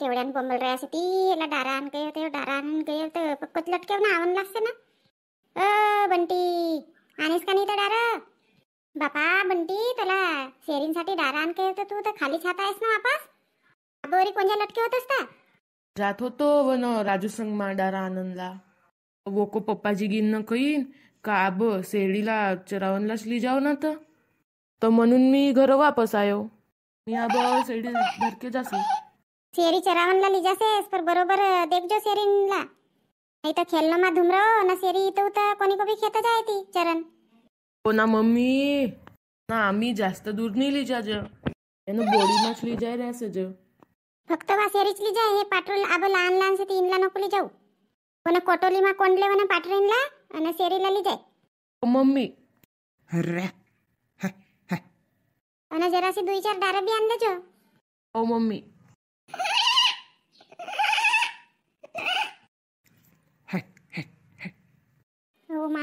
केवड्यान बोंबल रायासाठी याला डारान गय ते डारान गय ते पक्कच लटकेव ना आवन लागते ना अ बंटी आनीस का नाही तर डार बापा बंटी तुला शेरींसाठी डारान काय तर तू तर खाली छाता आहेस ना वापस बोरी कोणत्या लटके होत असता जात होतो वन राजू संग मा डारा आनंदला वोको पप्पाजी न कईन का ब शेळीला चरावनलाच ली जाऊ ना तर म्हणून मी घर वापस आयो मी हा शेळी धरके जासी सेरी चरावन ला लीजा से पर बरोबर देख जो सेरी ला नहीं तो मा धुमरो ना सेरी तो उता कोणी को भी खेता जाए थी चरण ओ ना मम्मी ना आम्ही जास्त दूर नहीं ली जा जा एनु बॉडी मच ली जाय रह से फक्त वा शेरीच ली जाय हे पेट्रोल अब लान लान से तीन ला ली जाऊ कोने कोटोली मा कोंडले वने पेट्रोल ला शेरीला सेरी ली जाय ओ मम्मी अरे अना जरा सी दुई चार डारे भी आंदे जो ओ मम्मी हो मा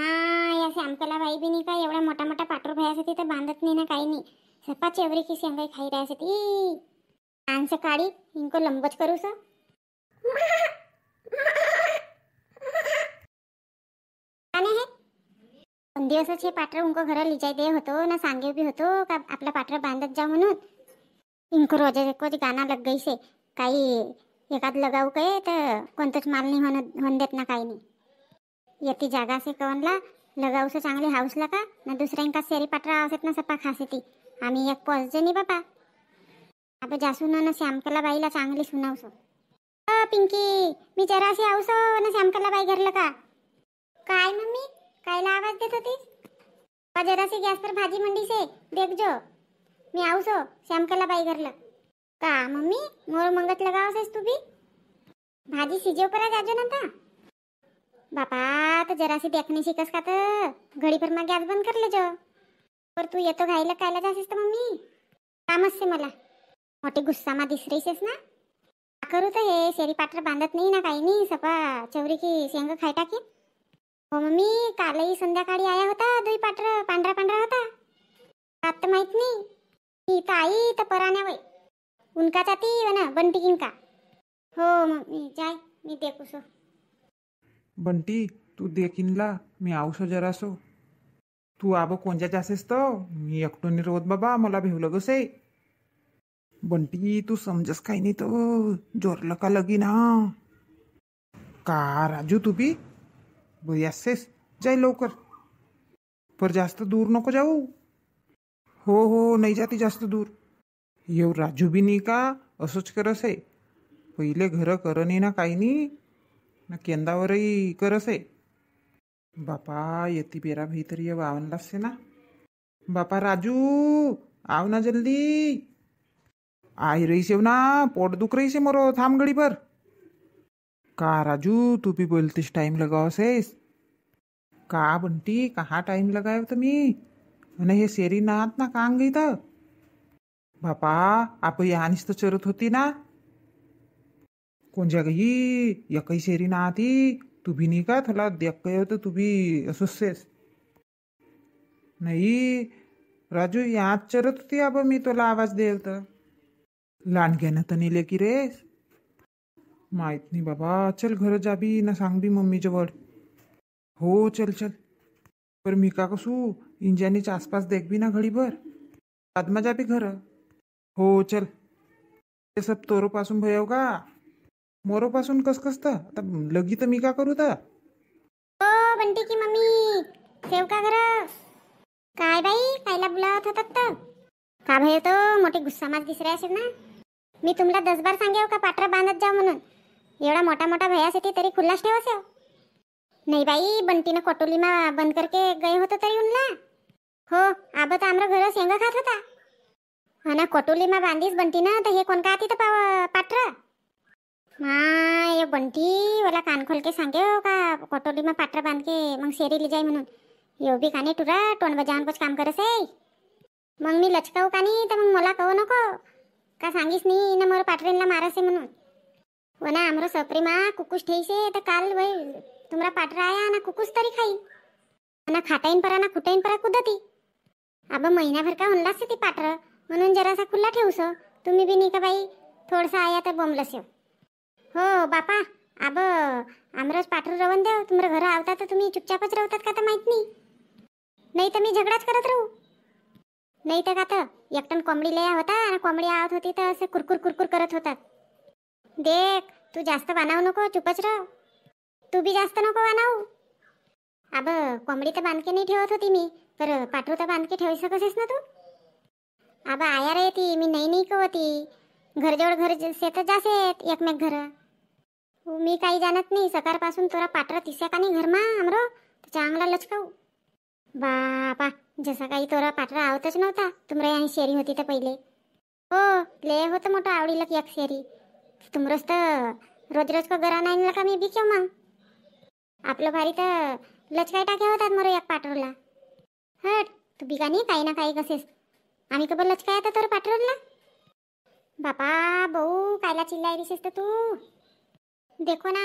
असे आमच्याला बाई बी का एवढा मोठा मोठा पाटोर भयासाठी तर बांधत नाही ना काही नाही सपाची एवढी की शेंगाई खाई राहसाठी आण सकाळी इनको लंबच करू सर दोन दिवसच हे पाटर उंको घर लिजाय दे होतो ना सांगे बी होतो का आपला पात्र बांधत जा म्हणून इनको रोज एक गाणं लग गई से काही एकात लगाऊ काय तर कोणतंच माल नाही होणं होऊन देत ना काही नाही येते जागा असे कवनला चांगली हाऊसला का ना दुसऱ्यांका सेरी पाटरा आवसत ना सपा खास ती आम्ही एक पोचजे नाही बापा आता जासून ना श्यामकला बाईला चांगली सुनावसो पिंकी मी जरा असे आवसो ना श्यामकला बाई घरलं का काय मम्मी कायला आवाज देत होती जरासी गॅस पर भाजी मंडी से देख जो मी आवसो श्यामकला बाई घरलं का मम्मी मोर मंगत लगावस आहेस तू भी भाजी सिजेव करा जाजो नंता बापा तर सी देखणे शिकस का तर पर मग गैस बंद कर लेजो पर तू येतो घाईला कायला जासेस तर मम्मी काम से मला मोठे गुस्सा मा सेस ना करू तर हे शेरी पाटर बांधत नाही ना काही नाही सपा चवरी की शेंग खाय टाकी हो मम्मी कालही संध्याकाळी आया होता दुई पाटर पांढरा पांढरा होता आता माहित नाही ती तर आई तर पराण्या वय उनका जाती ना बंटी इनका हो मम्मी जाय मी सो बंटी तू देखीनला मी जरा जरासो तू आबो कोणत्या जासेस तो मी एकटो रोत बाबा मला भेवलं गसे बंटी तू समजस काही नाही तो जोरलं का लगी ना का राजू तू बी बसेस जाय लवकर पर जास्त दूर नको जाऊ हो हो नाही जाती जास्त दूर यो राजू भी नहीं का असच करस आहे पहिले घरं करणे ना काही नाही ना केंदावरही करस आहे बापा येते बेरा भाई तरी आवन से ना बापा राजू आव ना जल्दी आई रही शेव ना पोट दुख रही से मोरो थांब गड़ी पर का राजू तू भी बोलतीस टाइम लगाओ लगावसेस का बंटी कहाँ टाइम लगाव तुम्ही आणि हे शेरी नात ना कांग गई तर बापा आप यानीच तर चरत होती ना कोणत्या एक एकही शेरी ना ती तुभी नाही का थोडा देखाय होतं भी असुसेस नाही राजू यात चरत होती अब मी तुला आवाज देल तर लांडग्यानं तर नेले की रे माहित नाही बाबा चल घर जाबी ना सांगबी मम्मी जवळ हो चल चल पर मी का कसू इंजानीच्या आसपास देखबी ना घडीभर आत्मा जाबी घरं हो चल ते सब पासून भयव का मोरो कस तर आता लगी तर मी का करू तर ओ बंटी की मम्मी सेव का कर काय बाई कायला बुलावत होतात तर का भय तो मोठे गुस्सा माझ दिसरे असेल ना मी तुम्हाला दस बार सांगेव का पाटरा बांधत जा म्हणून एवढा मोठा मोठा भयासाठी तरी खुल्लाच ठेवासेव नाही बाई बंटीनं कोटोलीमा मा बंद करके गए होतो तरी उनला हो आबा आबत आमरा घर सेंगा खात होता हा ना कोटोलीमा बांधीस बनती ना तर हे कोण का आती पाव पात्र हा ये बंटी कान खोल के सांगे हो का कटोली में पाटर बांध के मग शेरी ले जाई म्हणून यो बी काने टुरा टोन बजावन कुछ काम करस आहे मग मी लचकाऊ कानी तर मग मला कहू नको का सांगीस नी ना मोर पाटरेनला म्हणून आहे ना वना आमरो मा कुकुस ठेईसे तर काल वय तुमरा पाटरा आया ना कुकुस तरी खाई ना खाटाईन परा ना खुटाईन परा कुदती अब महिनाभर का से ती पाटर म्हणून जरासा खुल्ला ठेवस तुम्ही बी नाही का बाई थोडसा आया तर बोंबलस येऊ हो बापा आब आमरस पाठरू रवन देव तुमरं घर आवता तर तुम्ही चुपचापच रवतात का तर माहीत नाही नाही तर मी झगडाच करत राहू नाही तर का तर एकटन कोंबडी लया होता आणि कोंबडी आवत होती तर असे कुरकुर कुरकुर करत होतात देख तू जास्त बनावू नको चुपच राह तू बी जास्त नको बनावू अब कोंबडी तर बांधके नाही ठेवत होती मी तर पाठरू तर बांधके ठेवायचं कसेस ना तू आबा आया रे ती मी नाही नाही कवती घरजवळ घर शेतच जासेत एकमेक घर मी काही जाणत नाही सकाळपासून तुला पाटर तिसऱ्या का नाही घरमा आमरो तुझ्या अंगला लचकाऊ बापा जसा काही तोरा पाठरा आवतच नव्हता तुमरा आणि शेरी होती तर पहिले हो ले होतं मोठं की एक शेरी तुमरस तर रोज रोज का गरा नाही का मी बिकव मग आपलं भारी तर लचकाय टाक्या होतात मरो एक पाठरला हट तू बिका काही ना काही कसेस आम्ही का लचकाय काय आता तर पाठवून ना बापा भाऊ कायला चिल्लाय विशेष तर तू देखो ना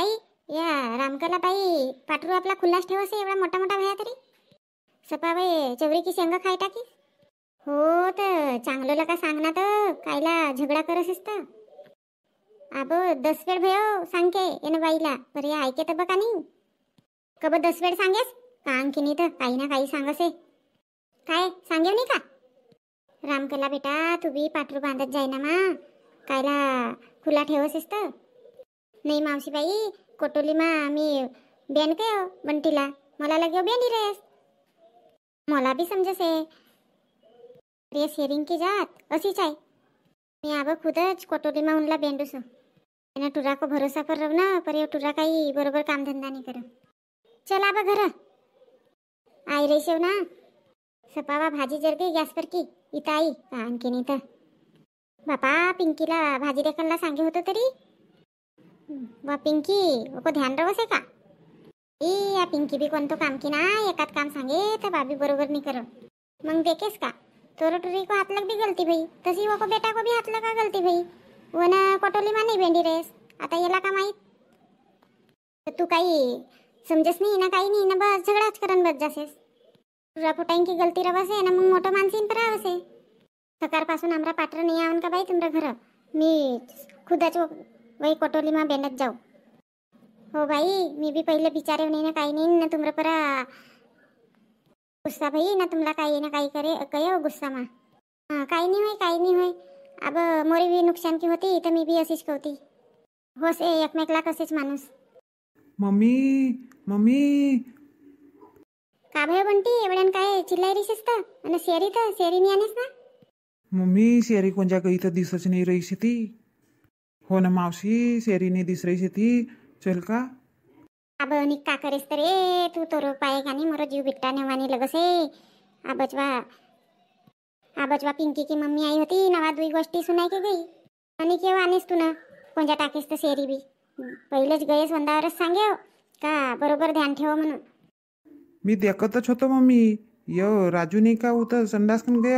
आई या रामकला बाई पाठरू आपला खुल्लाच ठेवस एवढा मोठा मोठा भया तरी सपा बाई चवरी की शेंगा खाय टाकी हो तर चांगलं लका सांग ना तर कायला झगडा करस असत आबो दस वेळ भयो सांगे येणं बाईला पर या ऐके तर बघा नाही कब दस वेळ सांगेस का आणखी नाही तर काही ना काही सांगसे काय सांगेव नाही का राम केला बेटा तू बी पाठरू बांधत जाय ना मा कायला खुला ठेवस तर नाही मावशीबाई कोटोली मा मी बेन हो, बंटीला मला लगे बेनी रेस मला बी समजसे रेस हेरिंग की जात अशीच आहे मी आब खुदच कोटोली माऊनला बेंडूस ना टुरा को भरोसा कर रव ना पर यो टुरा काही बरोबर काम धंदा नाही कर चल आब घर आई रेसेव ना सपावा भाजी जर गॅस पर की इथं आणखी नाही तर बापा पिंकीला भाजी देखायला सांगे होतं तरी बा पिंकी ओको ध्यान रवस का ए या पिंकी बी कोणतं काम की ना एकात काम सांगे तर बाबी बरोबर नाही कर मग देखेस का तोर टुरी को हात बी गलती भाई तशी वको बेटा को भी हात लगा गलती भाई वन कोटोली नाही भेंडी रेस आता याला का माहीत तू काही समजस नाही ना काही नाही ना बस झगडाच करण बस जासेस तुझ्या की गलती रवासे आहे ना मग मोठं माणसीन पण रावसे सकाळपासून सकारपासून आमरा पात्र नाही आवन का बाई तुमरा घर मी खुदाच वही कोटोली मा बेनत जाऊ हो बाई मी बी पहिले बिचारे नाही ना काही नाही ना तुमरा परा गुस्सा भाई ना तुम्हाला काही ना काही करे कय गुस्सा मा हां काही नाही होय काही नाही होय अब मोरी बी नुकसान की होती तर मी बी अशीच कवती होस ए एकमेकला कसेच माणूस मम्मी मम्मी का भय बंटी एवढ्यान काय चिल्लायरीस तर आणि शेरी तर शेरीनी आणेस ना मम्मी शेरी कोणत्या काही तर दिसच नाही रही शेती हो ना मावशी शेरीने दिस रही शेती चल का अब निक का करेस तर ए तू तोरो पाय नाही मरो जीव बिट्टा नेवानी लगस ए आ बचवा पिंकी की मम्मी आई होती नवा दुई गोष्टी सुनाय के गई आणि केव्हा आणेस तू ना कोणत्या टाकीस तर शेरी बी पहिलेच गयस वंदावरच सांगेव का बरोबर ध्यान ठेव म्हणून मी देखतच होतो मम्मी यो राजूने का कन गे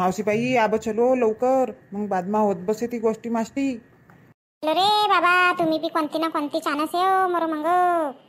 मावशी बाई आब चलो लवकर मग बादमा होत बसे ती गोष्टी मास्टी रे बाबा तुम्ही बी कोणती ना कोणती छान असे मरो मग